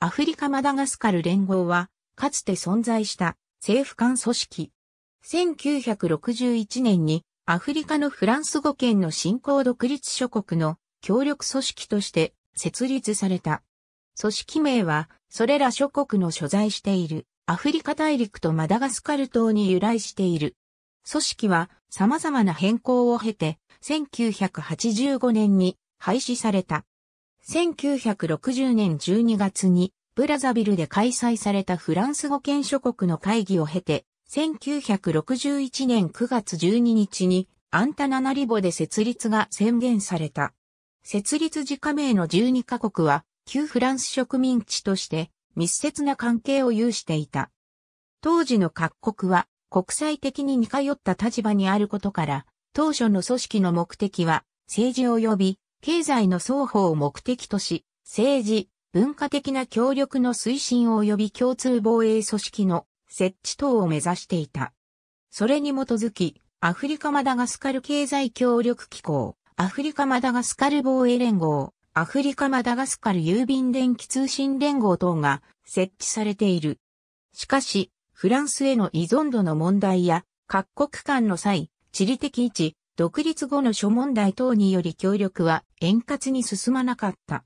アフリカ・マダガスカル連合は、かつて存在した政府間組織。1961年にアフリカのフランス語圏の新興独立諸国の協力組織として設立された。組織名は、それら諸国の所在しているアフリカ大陸とマダガスカル島に由来している。組織は様々な変更を経て、1985年に廃止された。1960年12月にブラザビルで開催されたフランス語圏諸国の会議を経て、1961年9月12日にアンタナナリボで設立が宣言された。設立時加盟の12カ国は旧フランス植民地として密接な関係を有していた。当時の各国は国際的に似通った立場にあることから、当初の組織の目的は政治及び経済の双方を目的とし、政治、文化的な協力の推進及び共通防衛組織の設置等を目指していた。それに基づき、アフリカマダガスカル経済協力機構、アフリカマダガスカル防衛連合、アフリカマダガスカル郵便電気通信連合等が設置されている。しかし、フランスへの依存度の問題や、各国間の際、地理的位置、独立後の諸問題等により協力は円滑に進まなかった。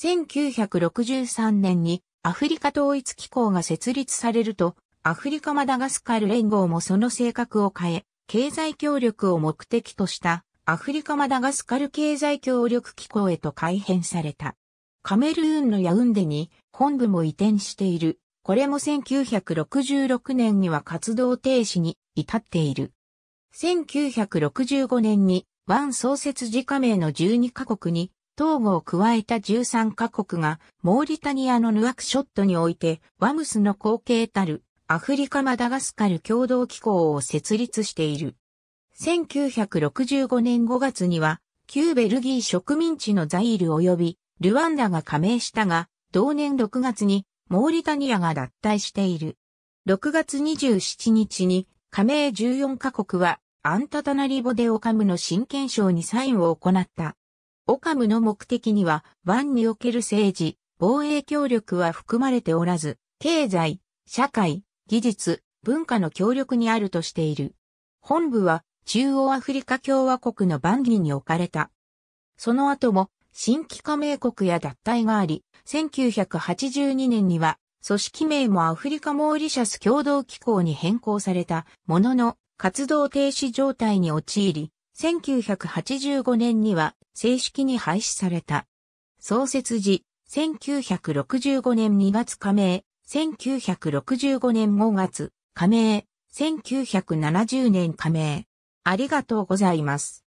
1963年にアフリカ統一機構が設立されると、アフリカマダガスカル連合もその性格を変え、経済協力を目的としたアフリカマダガスカル経済協力機構へと改編された。カメルーンのヤウンデに本部も移転している。これも1966年には活動停止に至っている。1965年にワン創設時加盟の12カ国に、統合を加えた13カ国が、モーリタニアのヌアクショットにおいて、ワムスの後継たる、アフリカマダガスカル共同機構を設立している。1965年5月には、旧ベルギー植民地のザイール及び、ルワンダが加盟したが、同年6月に、モーリタニアが脱退している。6月27日に、加盟14カ国は、アンタタナリボでオカムの真剣賞にサインを行った。オカムの目的には、湾における政治、防衛協力は含まれておらず、経済、社会、技術、文化の協力にあるとしている。本部は、中央アフリカ共和国のバンギに置かれた。その後も、新規加盟国や脱退があり、1982年には、組織名もアフリカモーリシャス共同機構に変更されたものの、活動停止状態に陥り、1985年には正式に廃止された。創設時、1965年2月加盟、1965年5月加盟、1970年加盟。ありがとうございます。